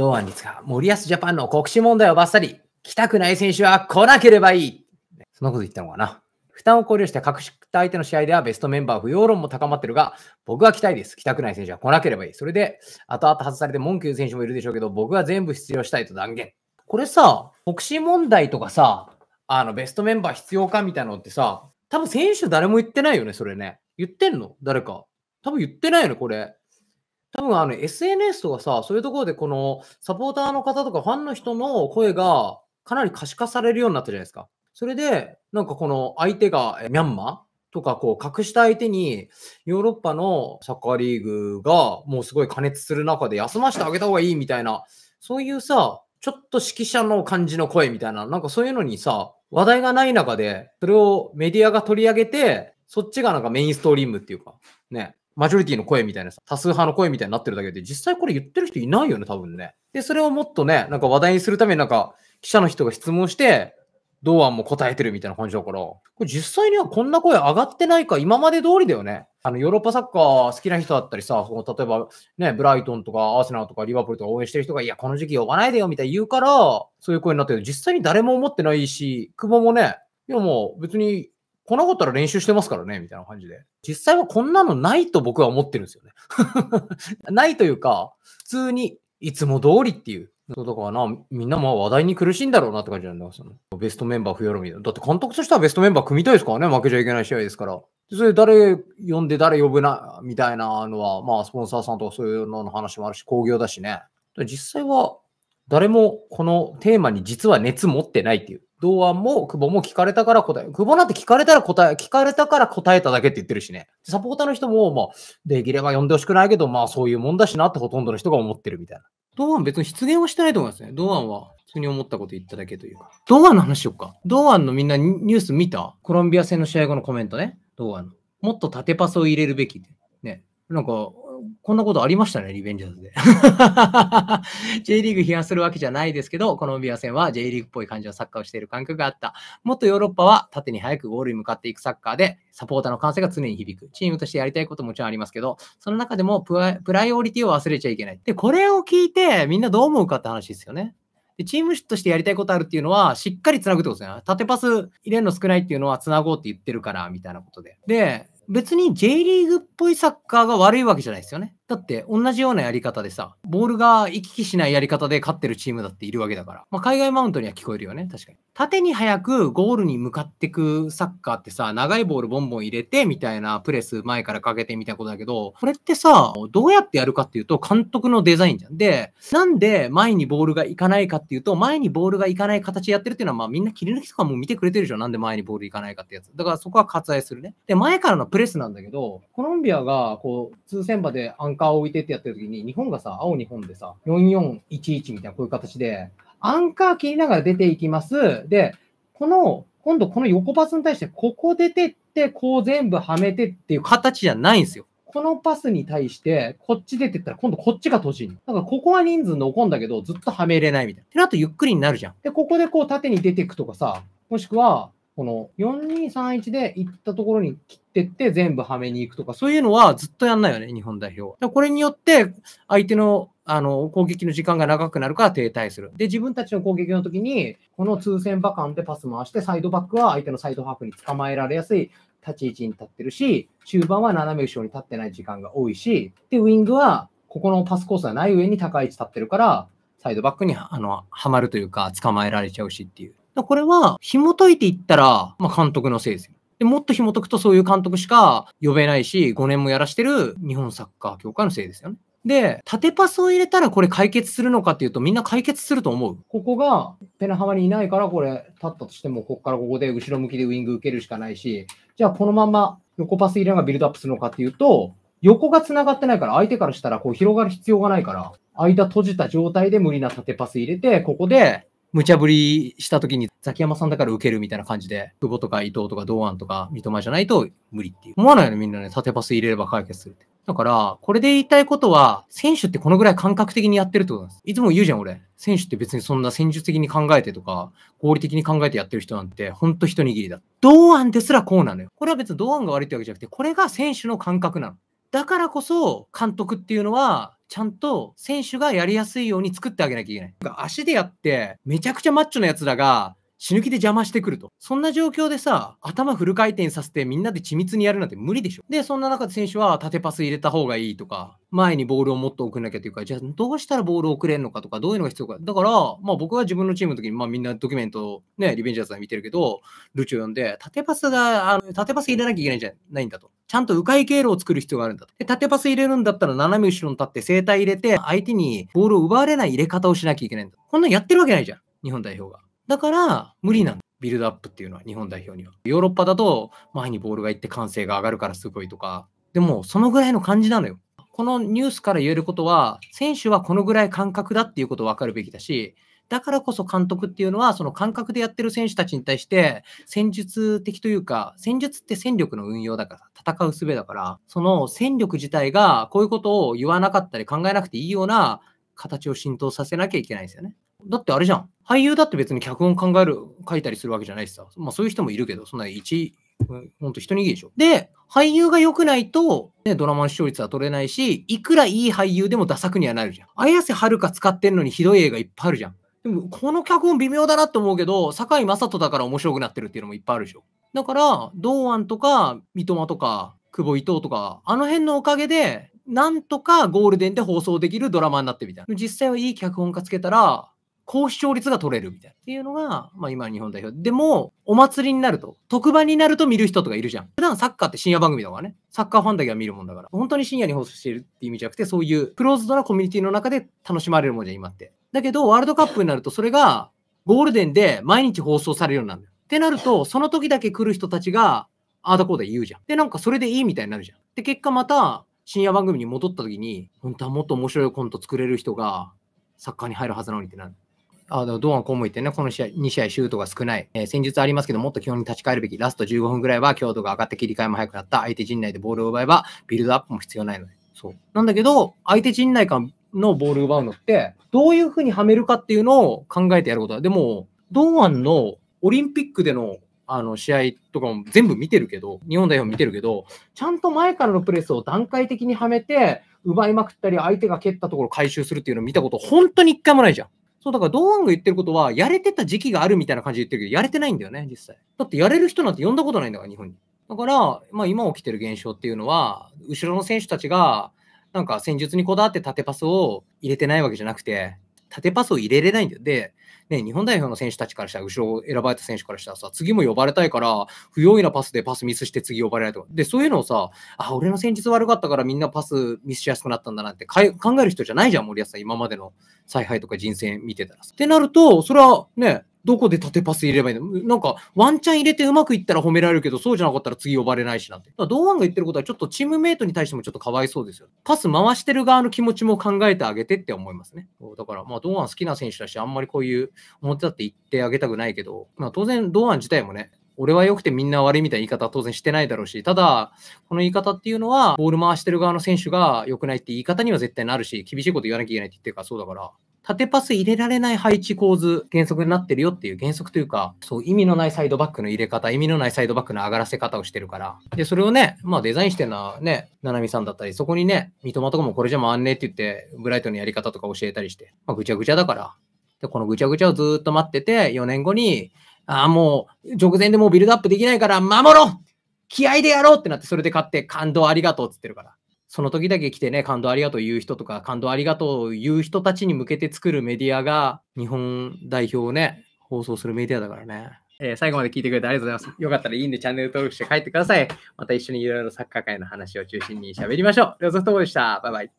堂安律が森保ジャパンの国士問題をばっさり、来たくない選手は来なければいい。そんなこと言ったのかな。負担を考慮して各宿相手の試合ではベストメンバー不要論も高まってるが、僕は来たいです。来たくない選手は来なければいい。それで、後々外されて文句言う選手もいるでしょうけど、僕は全部必要したいと断言。これさ、国士問題とかさ、あの、ベストメンバー必要かみたいなのってさ、多分選手誰も言ってないよね、それね。言ってんの誰か。多分言ってないよね、これ。多分あの SNS とかさ、そういうところでこのサポーターの方とかファンの人の声がかなり可視化されるようになったじゃないですか。それで、なんかこの相手がミャンマーとかこう隠した相手にヨーロッパのサッカーリーグがもうすごい加熱する中で休ませてあげた方がいいみたいな、そういうさ、ちょっと指揮者の感じの声みたいな、なんかそういうのにさ、話題がない中で、それをメディアが取り上げて、そっちがなんかメインストリームっていうか、ね、マジョリティの声みたいなさ、多数派の声みたいになってるだけで、実際これ言ってる人いないよね、多分ね。で、それをもっとね、なんか話題にするためになんか、記者の人が質問して、同案も答えてるみたいな感じだから、これ実際にはこんな声上がってないか、今まで通りだよね。あの、ヨーロッパサッカー好きな人だったりさ、その例えばね、ブライトンとかアーセナルとかリバプールとか応援してる人が、いや、この時期呼ばないでよみたいに言うから、そういう声になってる実際に誰も思ってないし、久保もね、いやもう別にんなことたら練習してますからね、みたいな感じで。実際はこんなのないと僕は思ってるんですよね。ないというか、普通にいつも通りっていう。そうだからな、みんなまあ話題に苦しいんだろうなって感じなんですよ、ね。ベストメンバー増やるみたいな。だって監督としてはベストメンバー組みたいですからね、負けちゃいけない試合ですから。それ誰呼んで誰呼ぶな、みたいなのは、まあスポンサーさんとかそういうのの話もあるし、興行だしね。実際は誰もこのテーマに実は熱持ってないっていう。同案も久保も聞かれたから答え。久保なんて聞かれたら答え、聞かれたから答えただけって言ってるしね。サポーターの人も、まあ、できれば呼んでほしくないけど、まあそういうもんだしなってほとんどの人が思ってるみたいな。同案別に失言はしてないと思いますね。同案は普通に思ったこと言っただけというか。同案の話しよっか。同案のみんなニュース見たコロンビア戦の試合後のコメントね。同案の。もっと縦パスを入れるべき。ね。なんか、こんなことありましたね、リベンジャーズで。J リーグ批判するわけじゃないですけど、コロンビア戦は J リーグっぽい感じのサッカーをしている感覚があった。もっとヨーロッパは縦に早くゴールに向かっていくサッカーで、サポーターの歓声が常に響く。チームとしてやりたいことももちろんありますけど、その中でもプライオリティを忘れちゃいけない。で、これを聞いてみんなどう思うかって話ですよね。で、チームとしてやりたいことあるっていうのは、しっかり繋ぐってことですね。縦パス入れるの少ないっていうのは、繋ごうって言ってるから、みたいなことで。で、別に J リーグっぽいサッカーが悪いわけじゃないですよね。だって同じようなやり方でさ、ボールが行き来しないやり方で勝ってるチームだっているわけだから、まあ、海外マウントには聞こえるよね、確かに。縦に早くゴールに向かってくサッカーってさ、長いボールボンボン入れてみたいなプレス前からかけてみたいなことだけど、これってさ、どうやってやるかっていうと監督のデザインじゃん。で、なんで前にボールが行かないかっていうと、前にボールが行かない形やってるっていうのは、まあみんな切り抜きとかも見てくれてるじゃん。なんで前にボール行かないかってやつ。だからそこは割愛するね。で、前からのプレスなんだけど、コロンビアがこう通戦場でアンカーを置いてってやってる時に、日本がさ、青日本でさ、4411みたいなこういう形で、アンカー切りながら出ていきます。で、この、今度この横パスに対して、ここ出てって、こう全部はめてっていう形じゃないんですよ。このパスに対して、こっち出てったら、今度こっちが閉じる。だから、ここは人数残んだけど、ずっとはめれないみたいな。ってなるとゆっくりになるじゃん。で、ここでこう縦に出ていくとかさ、もしくは、この4231で行ったところに切ってって全部はめに行くとか、そういうのはずっとやんないよね、日本代表は。これによって、相手のあの攻撃の時間が長くなるから停滞する。で、自分たちの攻撃の時に、この通線バカンでパス回して、サイドバックは相手のサイドハーフに捕まえられやすい立ち位置に立ってるし、中盤は斜め後ろに立ってない時間が多いし、で、ウィングはここのパスコースがない上に高い位置立ってるから、サイドバックにあのはまるというか、捕まえられちゃうしっていう。これは、紐解いていったら、まあ、監督のせいですよ。でもっと紐解くとそういう監督しか呼べないし、5年もやらしてる日本サッカー協会のせいですよね。で、縦パスを入れたらこれ解決するのかっていうとみんな解決すると思う。ここがペナ浜にいないからこれ立ったとしてもここからここで後ろ向きでウイング受けるしかないし、じゃあこのまま横パス入れながらビルドアップするのかっていうと、横が繋がってないから相手からしたらこう広がる必要がないから、間閉じた状態で無理な縦パス入れて、ここで無茶ぶりした時にザキヤマさんだから受けるみたいな感じで、久保とか伊藤とか堂安とか三笘じゃないと無理っていう。思わないよね、みんなね。縦パス入れれば解決するって。だから、これで言いたいことは、選手ってこのぐらい感覚的にやってるってことなんです。いつも言うじゃん、俺。選手って別にそんな戦術的に考えてとか、合理的に考えてやってる人なんて、ほんと一握りだ。同安ですらこうなのよ。これは別に堂安が悪いってわけじゃなくて、これが選手の感覚なの。だからこそ監督っていうのはちゃんと選手がやりやすいように作ってあげなきゃいけない。足でやってめちゃくちゃマッチョなやつらが死ぬ気で邪魔してくると。そんな状況でさ、頭フル回転させてみんなで緻密にやるなんて無理でしょ。で、そんな中で選手は縦パス入れた方がいいとか、前にボールをもっと送んなきゃというか、じゃあどうしたらボールを送れるのかとか、どういうのが必要か。だから、まあ僕は自分のチームの時に、まあみんなドキュメント、ね、リベンジャーズさん見てるけど、ルチを呼んで、縦パスが、あの、縦パス入れなきゃいけないんじゃないんだと。ちゃんと迂回経路を作る必要があるんだと。で、縦パス入れるんだったら斜め後ろに立って整体入れて、相手にボールを奪われない入れ方をしなきゃいけないんだ。こんなんやってるわけないじゃん、日本代表が。だから、無理なんだ。ビルドアップっていうのは日本代表には。ヨーロッパだと前にボールが行って歓声が上がるからすごいとか。でも、そのぐらいの感じなのよ。このニュースから言えることは、選手はこのぐらい感覚だっていうことを分かるべきだし、だからこそ監督っていうのは、その感覚でやってる選手たちに対して、戦術的というか、戦術って戦力の運用だから、戦う術だから、その戦力自体がこういうことを言わなかったり考えなくていいような形を浸透させなきゃいけないんですよね。だってあれじゃん。俳優だって別に脚本考える、書いたりするわけじゃないしさ。まあそういう人もいるけど、そんな一、ほんと人握りでしょ。で、俳優が良くないと、ね、ドラマの視聴率は取れないし、いくらいい俳優でもダサくにはなるじゃん。綾瀬はるか使ってんのにひどい映画いっぱいあるじゃん。でも、この脚本微妙だなって思うけど、堺雅人だから面白くなってるっていうのもいっぱいあるでしょ。だから、堂安とか、三笘とか、久保伊藤とか、あの辺のおかげで、なんとかゴールデンで放送できるドラマになってみたいな。実際はいい脚本家つけたら、高視聴率が取れるみたいな。っていうのが、まあ今日本代表。でも、お祭りになると、特番になると見る人とかいるじゃん。普段サッカーって深夜番組だからね。サッカーファンだけは見るもんだから。本当に深夜に放送してるっていう意味じゃなくて、そういうクローズドなコミュニティの中で楽しまれるもんじゃん、今って。だけど、ワールドカップになると、それがゴールデンで毎日放送されるようになるよ。ってなると、その時だけ来る人たちが、ああだこうだ言うじゃん。で、なんかそれでいいみたいになるじゃん。で、結果また、深夜番組に戻った時に、本当はもっと面白いコント作れる人が、サッカーに入るはずなのにってなる。あのドアコこも言ってね、この試合、2試合シュートが少ない、えー、戦術ありますけど、もっと基本に立ち返るべき、ラスト15分ぐらいは強度が上がって切り替えも早くなった、相手陣内でボールを奪えば、ビルドアップも必要ないので。そうなんだけど、相手陣内からのボールを奪うのって、どういうふうにはめるかっていうのを考えてやることだ。でも、堂安のオリンピックでのあの試合とかも全部見てるけど、日本代表見てるけど、ちゃんと前からのプレスを段階的にはめて、奪いまくったり、相手が蹴ったところ回収するっていうのを見たこと、本当に一回もないじゃん。そう、だから、ドーンが言ってることは、やれてた時期があるみたいな感じで言ってるけど、やれてないんだよね、実際。だって、やれる人なんて呼んだことないんだから、日本に。だから、まあ、今起きてる現象っていうのは、後ろの選手たちが、なんか戦術にこだわって縦パスを入れてないわけじゃなくて、縦パスを入れれないんだよ。で、ね、日本代表の選手たちからしたら、後ろを選ばれた選手からしたらさ、次も呼ばれたいから、不用意なパスでパスミスして次呼ばれないとか。で、そういうのをさ、あ、俺の戦術悪かったからみんなパスミスしやすくなったんだなって考える人じゃないじゃん、森保さん、今までの采配とか人選見てたらさ。ってなると、それはね、どこで縦パス入れればいいのなんか、ワンチャン入れてうまくいったら褒められるけど、そうじゃなかったら次呼ばれないしなんて。同案が言ってることは、ちょっとチームメイトに対してもちょっとかわいそうですよ。パス回してる側の気持ちも考えてあげてって思いますね。だから、まあ、同案好きな選手だし、あんまりこういう、表だって言ってあげたくないけど、まあ、当然、同案自体もね、俺は良くてみんな悪いみたいな言い方は当然してないだろうし、ただ、この言い方っていうのは、ボール回してる側の選手が良くないって言い方には絶対なるし、厳しいこと言わなきゃいけないって言ってるからそうだから、縦パス入れられない配置構図原則になってるよっていう原則というか、そう、意味のないサイドバックの入れ方、意味のないサイドバックの上がらせ方をしてるから。で、それをね、まあデザインしてるのはね、ななみさんだったり、そこにね、三笘とかもこれじゃ回んねえって言って、ブライトのやり方とか教えたりして、まあぐちゃぐちゃだから。で、このぐちゃぐちゃをずっと待ってて、4年後に、ああ、もう直前でもうビルドアップできないから守ろう気合でやろうってなって、それで勝って感動ありがとうっつってるから。その時だけ来てね、感動ありがとう言う人とか、感動ありがとう言う人たちに向けて作るメディアが、日本代表をね、放送するメディアだからね。えー、最後まで聞いてくれてありがとうございます。よかったらいいんでチャンネル登録して帰ってください。また一緒にいろいろサッカー界の話を中心に喋りましょう。ソ両方ともでした。バイバイ。